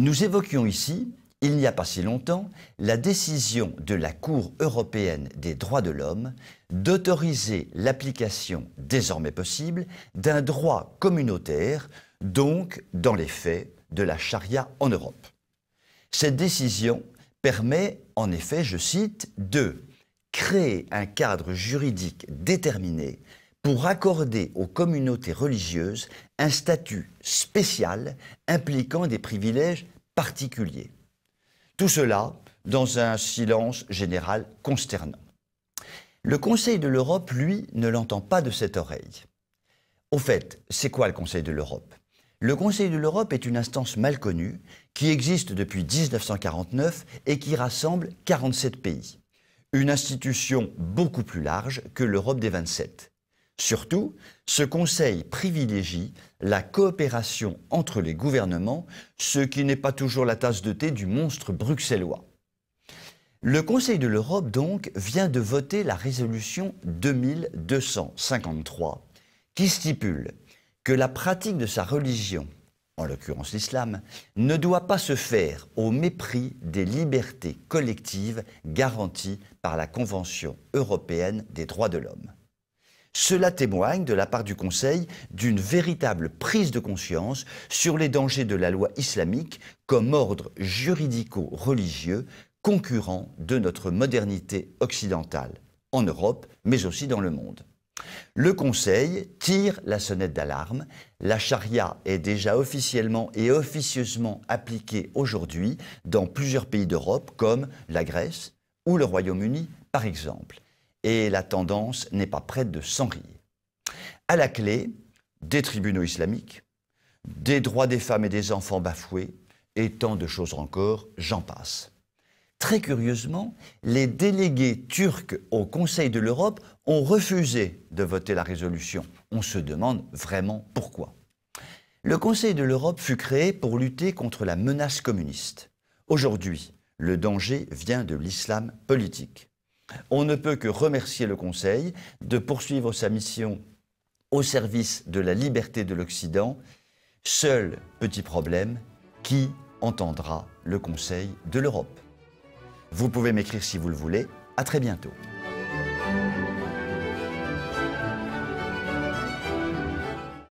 Nous évoquions ici, il n'y a pas si longtemps, la décision de la Cour européenne des droits de l'homme d'autoriser l'application désormais possible d'un droit communautaire, donc dans les faits de la charia en Europe. Cette décision permet en effet, je cite, de créer un cadre juridique déterminé pour accorder aux communautés religieuses un statut spécial impliquant des privilèges particuliers. Tout cela dans un silence général consternant. Le Conseil de l'Europe, lui, ne l'entend pas de cette oreille. Au fait, c'est quoi le Conseil de l'Europe Le Conseil de l'Europe est une instance mal connue qui existe depuis 1949 et qui rassemble 47 pays. Une institution beaucoup plus large que l'Europe des 27. Surtout, ce Conseil privilégie la coopération entre les gouvernements, ce qui n'est pas toujours la tasse de thé du monstre bruxellois. Le Conseil de l'Europe, donc, vient de voter la résolution 2253, qui stipule que la pratique de sa religion, en l'occurrence l'islam, ne doit pas se faire au mépris des libertés collectives garanties par la Convention européenne des droits de l'homme. Cela témoigne de la part du Conseil d'une véritable prise de conscience sur les dangers de la loi islamique comme ordre juridico-religieux concurrent de notre modernité occidentale, en Europe, mais aussi dans le monde. Le Conseil tire la sonnette d'alarme. La charia est déjà officiellement et officieusement appliquée aujourd'hui dans plusieurs pays d'Europe comme la Grèce ou le Royaume-Uni par exemple et la tendance n'est pas prête de s'enrayer. À la clé, des tribunaux islamiques, des droits des femmes et des enfants bafoués, et tant de choses encore, j'en passe. Très curieusement, les délégués turcs au Conseil de l'Europe ont refusé de voter la résolution. On se demande vraiment pourquoi. Le Conseil de l'Europe fut créé pour lutter contre la menace communiste. Aujourd'hui, le danger vient de l'islam politique. On ne peut que remercier le Conseil de poursuivre sa mission au service de la liberté de l'Occident. Seul petit problème, qui entendra le Conseil de l'Europe Vous pouvez m'écrire si vous le voulez. À très bientôt.